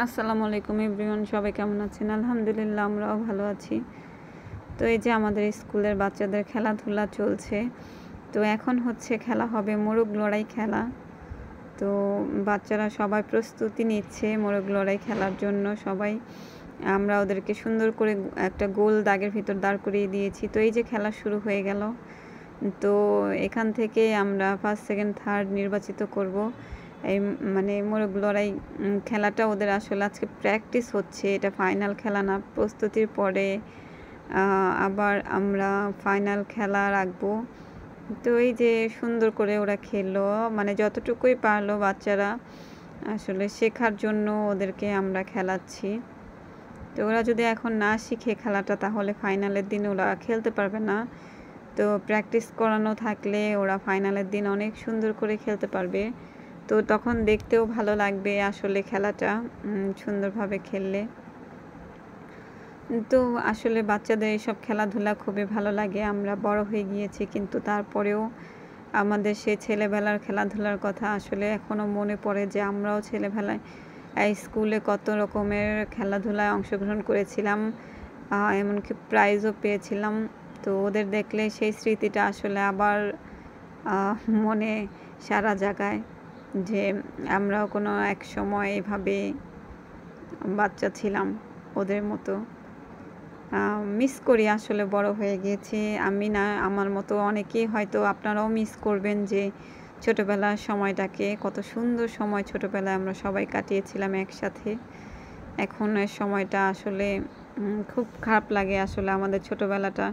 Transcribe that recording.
আসসালামু আলাইকুম এভরিওয়ান সবাই কেমন আছেন আলহামদুলিল্লাহ আমরাও ভালো আছি তো এই যে আমাদের স্কুলের বাচ্চাদের খেলাধুলা চলছে তো এখন হচ্ছে খেলা হবে মোরগ লড়াই খেলা তো বাচ্চারা সবাই প্রস্তুতি নিচ্ছে মোরগ লড়াই খেলার জন্য সবাই আমরা ওদেরকে সুন্দর করে একটা গোল দাগের ভিতর দাঁড় করিয়ে দিয়েছি তো এই যে খেলা শুরু হয়ে গেল তো এখান থেকে আমরা ফার্স্ট সেকেন্ড থার্ড নির্বাচিত করব এই মানে মোরগ লড়াই খেলাটা ওদের আসলে আজকে প্র্যাকটিস হচ্ছে এটা ফাইনাল খেলা না প্রস্তুতির পরে আবার আমরা ফাইনাল খেলা রাখবো তো এই যে সুন্দর করে ওরা খেললো মানে যতটুকুই পারলো বাচ্চারা আসলে শেখার জন্য ওদেরকে আমরা খেলাচ্ছি তো ওরা যদি এখন না শিখে খেলাটা তাহলে ফাইনালের দিন ওরা খেলতে পারবে না তো প্র্যাকটিস করানো থাকলে ওরা ফাইনালের দিন অনেক সুন্দর করে খেলতে পারবে তো তখন দেখতেও ভালো লাগবে আসলে খেলাটা সুন্দরভাবে খেললে তো আসলে বাচ্চাদের এইসব খেলাধুলা খুবই ভালো লাগে আমরা বড় হয়ে গিয়েছি কিন্তু তারপরেও আমাদের সেই ছেলেবেলার খেলাধুলার কথা আসলে এখনও মনে পড়ে যে আমরাও ছেলেবেলায় স্কুলে কত রকমের খেলাধুলায় অংশগ্রহণ করেছিলাম এমনকি প্রাইজও পেয়েছিলাম তো ওদের দেখলে সেই স্মৃতিটা আসলে আবার মনে সারা জায়গায় যে আমরাও কোনো এক সময় এভাবে বাচ্চা ছিলাম ওদের মতো মিস করি আসলে বড় হয়ে গিয়েছে আমি না আমার মতো অনেকেই হয়তো আপনারাও মিস করবেন যে ছোটোবেলার সময়টাকে কত সুন্দর সময় ছোটোবেলায় আমরা সবাই কাটিয়েছিলাম একসাথে এখন সময়টা আসলে খুব খারাপ লাগে আসলে আমাদের ছোটোবেলাটা